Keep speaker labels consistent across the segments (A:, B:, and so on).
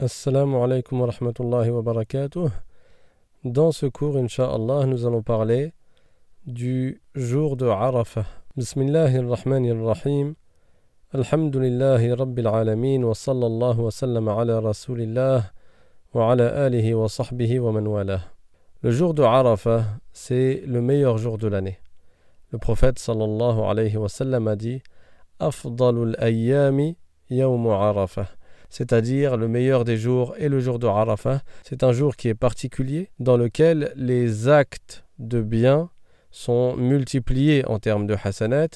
A: Assalamu alaikum wa rahmatullahi wa barakatuh. Dans ce cours, Inch'Allah, nous allons parler du jour de Arafah. Bismillahir Rahmanir Rahim. Alhamdulillahi Rabbil Alameen wa sallallahu wa sallam ala Rasulillah wa ala alihi wa sahbihi wa man wala. Le jour de Arafah, c'est le meilleur jour de l'année. Le prophète sallallahu alayhi wa sallam a dit Afdalul ayyami yawmu Arafah c'est-à-dire le meilleur des jours et le jour de Arafah. C'est un jour qui est particulier, dans lequel les actes de bien sont multipliés en termes de hasanat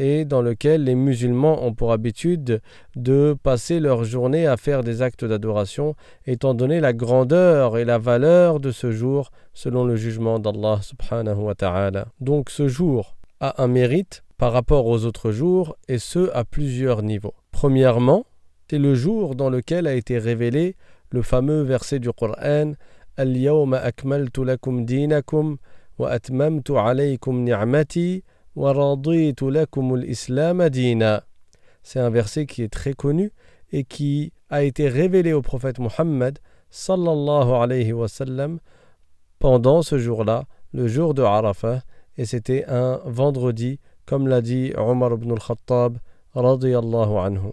A: et dans lequel les musulmans ont pour habitude de passer leur journée à faire des actes d'adoration, étant donné la grandeur et la valeur de ce jour selon le jugement d'Allah subhanahu wa ta'ala. Donc ce jour a un mérite par rapport aux autres jours, et ce à plusieurs niveaux. Premièrement, c'est le jour dans lequel a été révélé le fameux verset du Coran Al-Yawma akmaltu lakum dinakum wa atmamtu alaykum ni'mati wa raditu lakum al-islam dina. C'est un verset qui est très connu et qui a été révélé au prophète Mohammed sallallahu alayhi wa sallam pendant ce jour-là, le jour de Arafah, et c'était un vendredi, comme l'a dit Omar ibn al-Khattab radiyallahu anhu.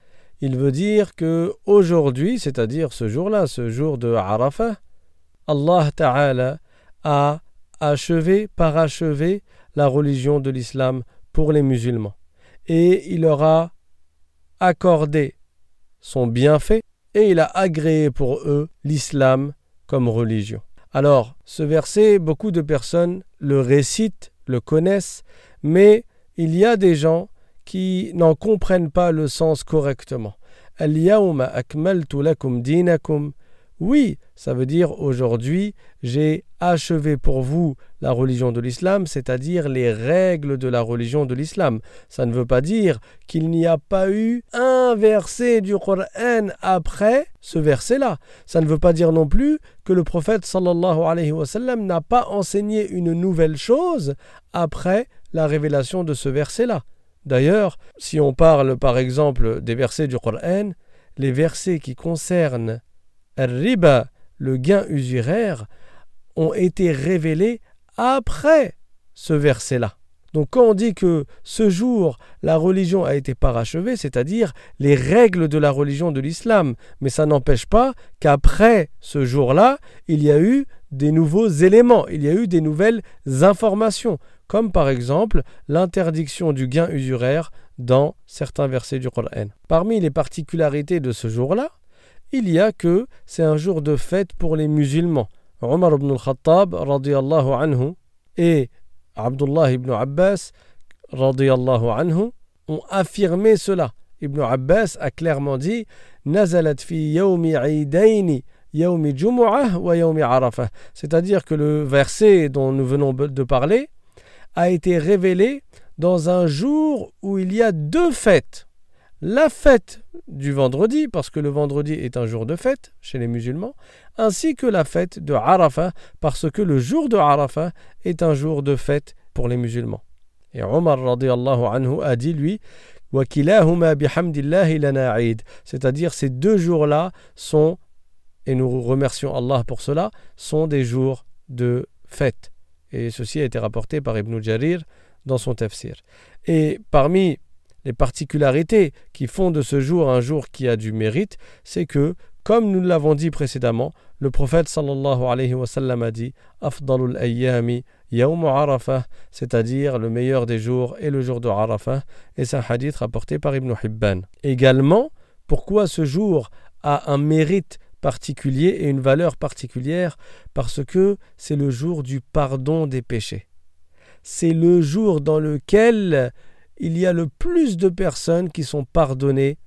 A: Il veut dire que aujourd'hui, c'est-à-dire ce jour-là, ce jour de Arafah, Allah Ta'ala a achevé, parachevé la religion de l'islam pour les musulmans. Et il leur a accordé son bienfait et il a agréé pour eux l'islam comme religion. Alors, ce verset, beaucoup de personnes le récitent, le connaissent, mais il y a des gens qui n'en comprennent pas le sens correctement. Oui, ça veut dire aujourd'hui, j'ai achevé pour vous la religion de l'islam, c'est-à-dire les règles de la religion de l'islam. Ça ne veut pas dire qu'il n'y a pas eu un verset du Coran après ce verset-là. Ça ne veut pas dire non plus que le prophète sallallahu alayhi wa sallam n'a pas enseigné une nouvelle chose après la révélation de ce verset-là. D'ailleurs, si on parle par exemple des versets du Coran, les versets qui concernent riba, le gain usuraire, ont été révélés après ce verset-là. Donc quand on dit que ce jour, la religion a été parachevée, c'est-à-dire les règles de la religion de l'islam, mais ça n'empêche pas qu'après ce jour-là, il y a eu des nouveaux éléments, il y a eu des nouvelles informations, comme par exemple l'interdiction du gain usuraire dans certains versets du Coran. Parmi les particularités de ce jour-là, il y a que c'est un jour de fête pour les musulmans. Omar ibn al-Khattab anhu et Abdullah ibn Abbas radiyallahu anhu ont affirmé cela. Ibn Abbas a clairement dit Nazalat fi yawmi wa C'est-à-dire que le verset dont nous venons de parler a été révélé dans un jour où il y a deux fêtes. La fête du vendredi, parce que le vendredi est un jour de fête chez les musulmans, ainsi que la fête de Arafah, parce que le jour de Arafah est un jour de fête pour les musulmans. Et Omar a dit lui c'est-à-dire ces deux jours-là sont et nous remercions Allah pour cela, sont des jours de fête. Et ceci a été rapporté par Ibn Jarir dans son tafsir. Et parmi les particularités qui font de ce jour un jour qui a du mérite, c'est que, comme nous l'avons dit précédemment, le prophète sallallahu alayhi wa sallam a dit Afdalul ayyami yawm arafah, c'est-à-dire le meilleur des jours et le jour de Arafah, et c'est un hadith rapporté par Ibn Hibban. Également, pourquoi ce jour a un mérite particulier et une valeur particulière parce que c'est le jour du pardon des péchés. C'est le jour dans lequel il y a le plus de personnes qui sont pardonnées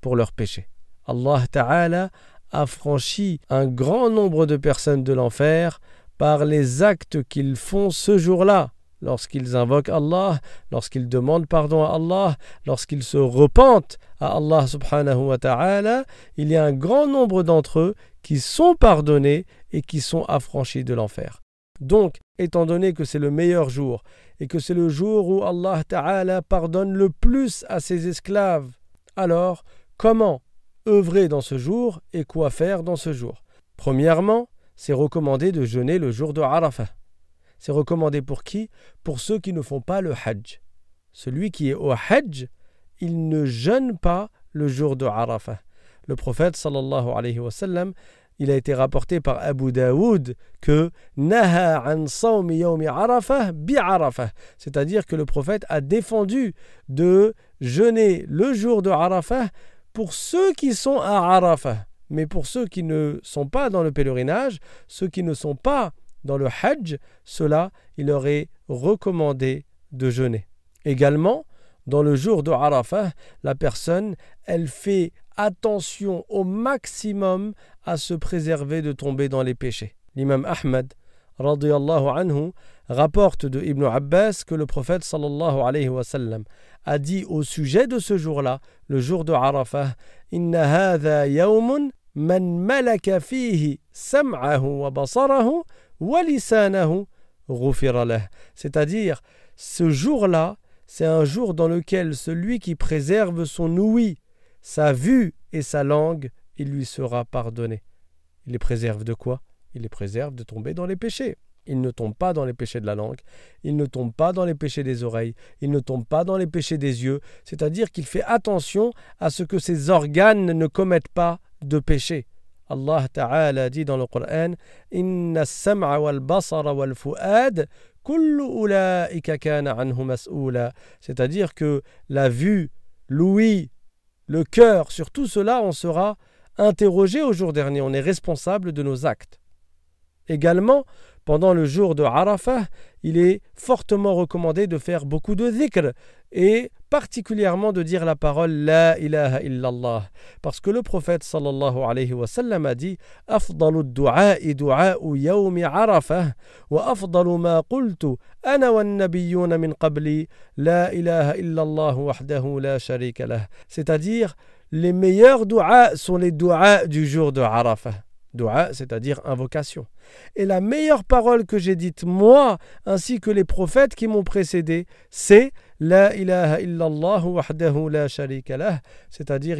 A: pour leurs péchés. Allah Ta'ala a franchi un grand nombre de personnes de l'enfer par les actes qu'ils font ce jour-là lorsqu'ils invoquent Allah, lorsqu'ils demandent pardon à Allah, lorsqu'ils se repentent à Allah subhanahu wa ta'ala, il y a un grand nombre d'entre eux qui sont pardonnés et qui sont affranchis de l'enfer. Donc, étant donné que c'est le meilleur jour et que c'est le jour où Allah ta'ala pardonne le plus à ses esclaves, alors comment œuvrer dans ce jour et quoi faire dans ce jour Premièrement, c'est recommandé de jeûner le jour de Arafah. C'est recommandé pour qui Pour ceux qui ne font pas le hajj. Celui qui est au hajj, il ne jeûne pas le jour de Arafah. Le prophète sallallahu alayhi wa sallam, il a été rapporté par Abu Daoud que Naha an Arafah bi Arafah. C'est-à-dire que le prophète a défendu de jeûner le jour de Arafah pour ceux qui sont à Arafah. Mais pour ceux qui ne sont pas dans le pèlerinage, ceux qui ne sont pas dans le Hajj, cela, il leur est recommandé de jeûner. Également, dans le jour de Arafah, la personne, elle fait attention au maximum à se préserver de tomber dans les péchés. L'imam Ahmed, radiyallahu anhu, rapporte de Ibn Abbas que le prophète sallallahu alayhi wa sallam a dit au sujet de ce jour-là, le jour de Arafah, Inna hadha man malaka fihi sam'ahu wa c'est-à-dire, ce jour-là, c'est un jour dans lequel celui qui préserve son ouïe, sa vue et sa langue, il lui sera pardonné. Il les préserve de quoi Il les préserve de tomber dans les péchés. Il ne tombe pas dans les péchés de la langue, il ne tombe pas dans les péchés des oreilles, il ne tombe pas dans les péchés des yeux, c'est-à-dire qu'il fait attention à ce que ses organes ne commettent pas de péché. Allah Ta'ala dit dans le Coran Inna sam'a c'est-à-dire que la vue, l'ouïe, le cœur, sur tout cela, on sera interrogé au jour dernier. On est responsable de nos actes. Également, pendant le jour de Arafah, il est fortement recommandé de faire beaucoup de dhikr, et particulièrement de dire la parole La ilaha illallah. Parce que le prophète sallallahu alayhi wa sallam a dit du'a u دعاء arafah wa afdalu ma قلت ana والنبيون min min qabli la illa illallah wahdahu la sharika lah C'est-à-dire, les meilleurs du'a sont les du'a du jour de Arafah. Dua, c'est-à-dire invocation. Et la meilleure parole que j'ai dite moi, ainsi que les prophètes qui m'ont précédé, c'est la c'est-à-dire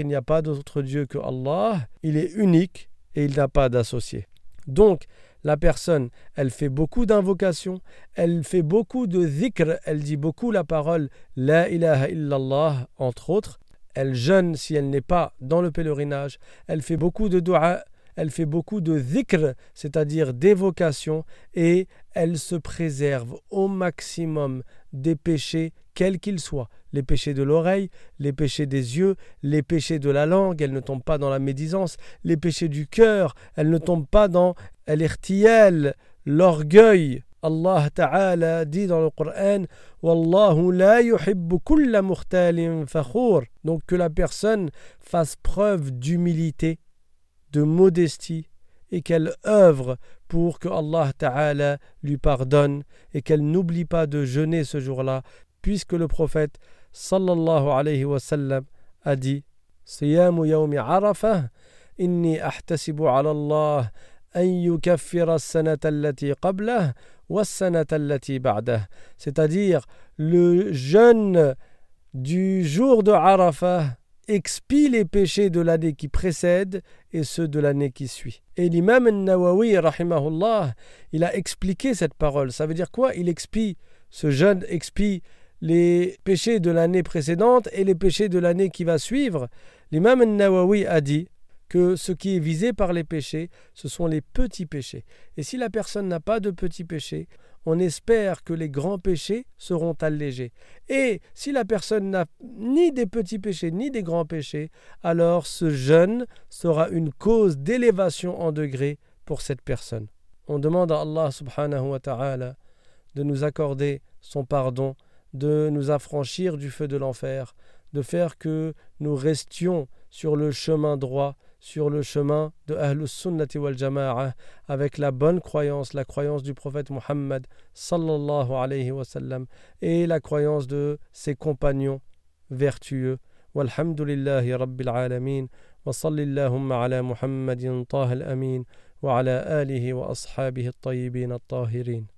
A: il n'y a pas d'autre Dieu que Allah, il est unique et il n'a pas d'associé. Donc, la personne, elle fait beaucoup d'invocations, elle fait beaucoup de dhikr, elle dit beaucoup la parole La ilaha illallah, entre autres. Elle jeûne si elle n'est pas dans le pèlerinage, elle fait beaucoup de dua, elle fait beaucoup de dhikr, c'est-à-dire d'évocation, et elle se préserve au maximum des péchés quels qu'ils soient, les péchés de l'oreille, les péchés des yeux, les péchés de la langue, elles ne tombent pas dans la médisance, les péchés du cœur, elles ne tombent pas dans l'irtiyal, l'orgueil. Allah Ta'ala dit dans le Coran Wallahu la yuhibbu kulla Donc que la personne fasse preuve d'humilité, de modestie et qu'elle œuvre pour que Allah Ta'ala lui pardonne et qu'elle n'oublie pas de jeûner ce jour-là puisque le prophète sallallahu alayhi wa sallam a dit صيام يوم عرفة إني أحتسب على الله أن يكفر السنة التي قبله والسنة c'est-à-dire le jeûne du jour de Arafah expie les péchés de l'année qui précède et ceux de l'année qui suit. Et l'imam al-Nawawi, rahimahullah, il a expliqué cette parole. Ça veut dire quoi Il expie, ce jeûne expie les péchés de l'année précédente et les péchés de l'année qui va suivre, l'imam Nawawi a dit que ce qui est visé par les péchés, ce sont les petits péchés. Et si la personne n'a pas de petits péchés, on espère que les grands péchés seront allégés. Et si la personne n'a ni des petits péchés ni des grands péchés, alors ce jeûne sera une cause d'élévation en degré pour cette personne. On demande à Allah subhanahu wa ta'ala de nous accorder son pardon de nous affranchir du feu de l'enfer, de faire que nous restions sur le chemin droit, sur le chemin de Ahlus Sunnati wal Jama'ah, avec la bonne croyance, la croyance du prophète Muhammad sallallahu alayhi wa sallam, et la croyance de ses compagnons vertueux. Walhamdulillahi rabbil alameen wa sallillahumma ala Muhammadin tahal al-amin, wa ala alihi wa ashabihi al-tayyibin al-tahirin.